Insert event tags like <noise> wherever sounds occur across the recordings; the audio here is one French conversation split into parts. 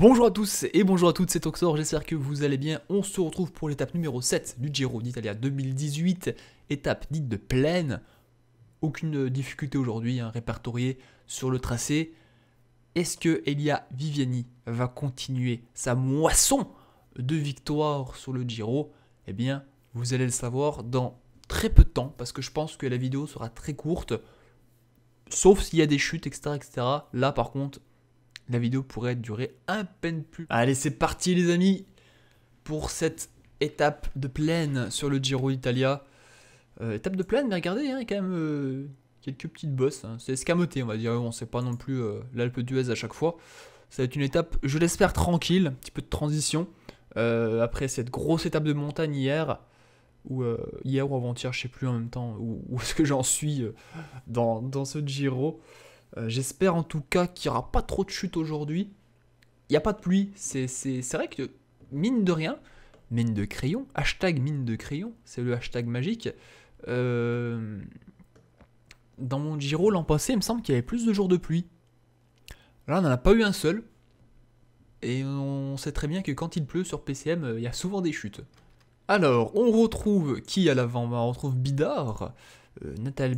Bonjour à tous et bonjour à toutes, c'est Toxor, j'espère que vous allez bien. On se retrouve pour l'étape numéro 7 du Giro d'Italia 2018, étape dite de pleine. Aucune difficulté aujourd'hui, hein, répertoriée sur le tracé. Est-ce que Elia Viviani va continuer sa moisson de victoires sur le Giro Eh bien, vous allez le savoir dans très peu de temps, parce que je pense que la vidéo sera très courte, sauf s'il y a des chutes, etc. etc. Là, par contre, la vidéo pourrait durer un peine plus. Allez, c'est parti les amis pour cette étape de plaine sur le Giro d'Italia. Euh, étape de plaine, mais regardez, hein, il y a quand même euh, quelques petites bosses. Hein. C'est escamoté, on va dire. on sait pas non plus euh, l'Alpe d'Huez à chaque fois. Ça va être une étape, je l'espère, tranquille, un petit peu de transition. après cette grosse étape de montagne hier, ou hier ou avant-hier, je sais plus en même temps, où, <laughs> est-ce que j'en suis dans, dans ce Giro. Euh, j'espère en tout cas qu'il n'y aura pas trop de chutes aujourd'hui. Il n'y a pas de pluie. C'est vrai que, mine de rien, mine de crayon, hashtag mine de crayon, c'est le hashtag magique. Euh, dans mon Giro l'an passé, il me semble qu'il y avait plus de jours de pluie. Là, on n'en a pas eu un seul. Et on sait très bien que quand il pleut sur PCM, euh, il y a souvent des chutes. Alors, on retrouve qui à l'avant bah, On retrouve Bidar, euh, Natal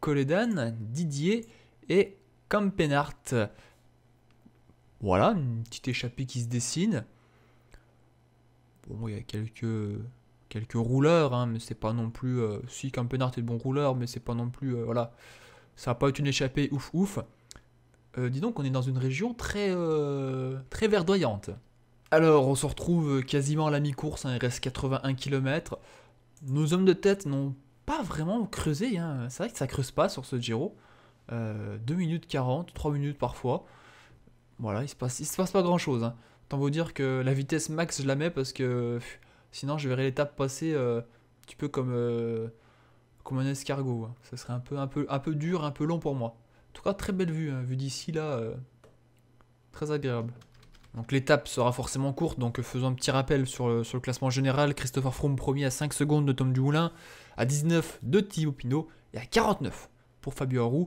Coledan, Didier et Campenart. Voilà, une petite échappée qui se dessine. Bon, il y a quelques, quelques rouleurs, hein, mais c'est pas non plus. Euh, si Campenart est de bon rouleur, mais c'est pas non plus. Euh, voilà, ça va pas été une échappée ouf ouf. Euh, dis donc, on est dans une région très, très verdoyante. Alors, on se retrouve quasiment à la mi-course, hein, il reste 81 km. Nos hommes de tête n'ont pas vraiment creusé. Hein. C'est vrai que ça creuse pas sur ce Giro. 2 euh, minutes 40, 3 minutes parfois. Voilà, il se passe, il se passe pas grand chose. Hein. Tant vous dire que la vitesse max, je la mets parce que sinon je verrais l'étape passer euh, un petit peu comme, euh, comme un escargot. Hein. Ça serait un peu, un, peu, un peu dur, un peu long pour moi. En tout cas, très belle vue, hein, vue d'ici là. très agréable. Donc l'étape sera forcément courte, donc faisons un petit rappel sur le, classement général. Christopher Froome premier à 5 secondes de Tom Dumoulin, à 19 de Thibaut Pinot et à 49 pour Fabio Aru.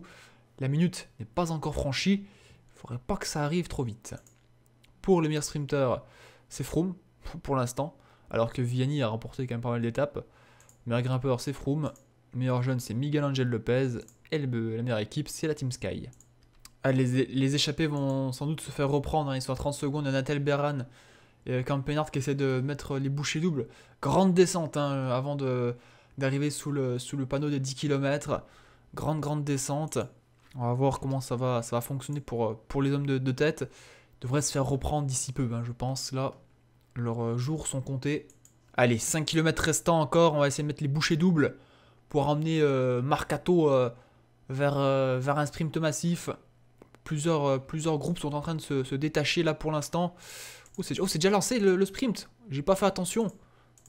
La minute n'est pas encore franchie, il faudrait pas que ça arrive trop vite. Pour le meilleur sprinter, c'est Froome pour l'instant, alors que Vianney a remporté quand même pas mal d'étapes. Meilleur grimpeur, c'est Froome. Meilleur jeune, c'est Miguel Angel Lopez. Et la meilleure équipe, c'est la Team Sky. Ah, les, échappés vont sans doute se faire reprendre. Hein. Ils sont à 30 secondes. Nathal Beran et Campenard qui essaie de mettre les bouchées doubles. Grande descente hein, avant d'arriver sous le, panneau des 10 km. Grande, grande descente. On va voir comment ça va, ça va fonctionner pour, les hommes de, tête. Ils devraient se faire reprendre d'ici peu, hein. je pense. Là, leurs euh, jours sont comptés. Allez, 5 km restants encore. On va essayer de mettre les bouchées doubles pour emmener euh, Marcato euh, vers, vers un sprint massif. Euh, plusieurs, groupes sont en train de se, détacher là pour l'instant. Oh, c'est oh, déjà lancé le, sprint. J'ai pas fait attention.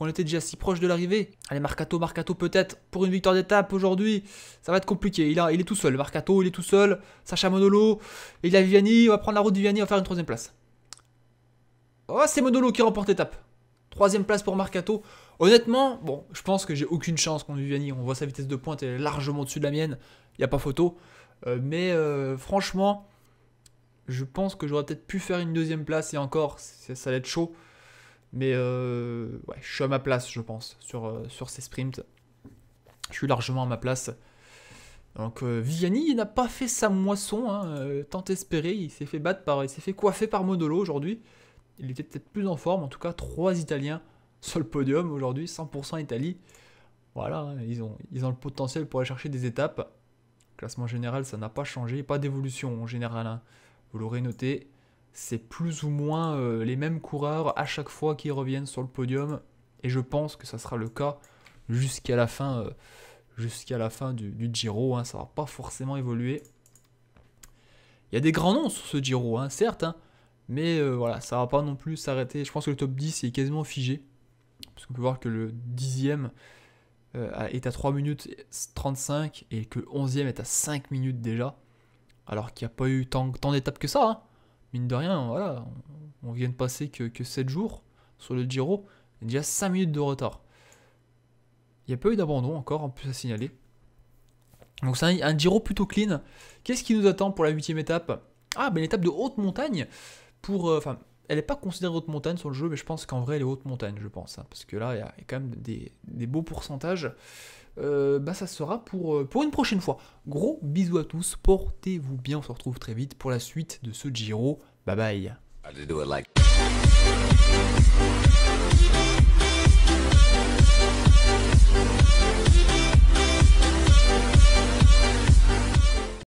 On était déjà si proche de l'arrivée. Allez, Marcato, Marcato peut-être pour une victoire d'étape aujourd'hui. Ça va être compliqué. Il, est tout seul. Marcato, il est tout seul. Sacha Monolo. il a Viviani. On va prendre la route de Viviani. On va faire une troisième place. Oh, c'est Monolo qui remporte l'étape. Troisième place pour Marcato. Honnêtement, bon, je pense que j'ai aucune chance contre Viviani. On voit sa vitesse de pointe. Elle est largement au-dessus de la mienne. Il n'y a pas photo. Euh, mais euh, franchement, je pense que j'aurais peut-être pu faire une deuxième place et encore, ça, allait être chaud. Mais euh, ouais, je suis à ma place, je pense, sur, sur ces sprints. Je suis largement à ma place. Donc Viviani n'a pas fait sa moisson, hein, tant espéré. Il s'est fait battre par, il s'est fait coiffer par Modolo aujourd'hui. Il était peut-être plus en forme, en tout cas trois Italiens sur le podium aujourd'hui, 100% Italie. Voilà, hein, ils ont, ils ont le potentiel pour aller chercher des étapes. Classement général, ça n'a pas changé, pas d'évolution en général. Hein. Vous l'aurez noté, c'est plus ou moins euh, les mêmes coureurs à chaque fois qu'ils reviennent sur le podium. Et je pense que ça sera le cas jusqu'à la fin, euh, jusqu'à la fin du, Giro. Hein. Ça va pas forcément évoluer. Il y a des grands noms sur ce Giro, hein, certes, hein, mais euh, voilà, ça va pas non plus s'arrêter. Je pense que le top 10 est quasiment figé. Parce qu'on peut voir que le dixième euh, est à 3 minutes 35 et que 11 e est à 5 minutes déjà, alors qu'il n'y a pas eu tant, tant d'étapes que ça. Hein. Mine de rien, voilà, on, vient de passer que, que, 7 jours sur le Giro, déjà 5 minutes de retard. Il n'y a pas eu d'abandon encore, en plus à signaler. Donc c'est un, Giro plutôt clean. Qu'est-ce qui nous attend pour la huitième étape Ah, ben l'étape de haute montagne pour... Euh, enfin, elle n'est pas considérée haute montagne sur le jeu, mais je pense qu'en vrai, elle est haute montagne, je pense. Hein, parce que là, il y, a quand même des, beaux pourcentages. Euh, bah, ça sera pour, euh, pour une prochaine fois. Gros bisous à tous, portez-vous bien, on se retrouve très vite pour la suite de ce Giro. Bye bye.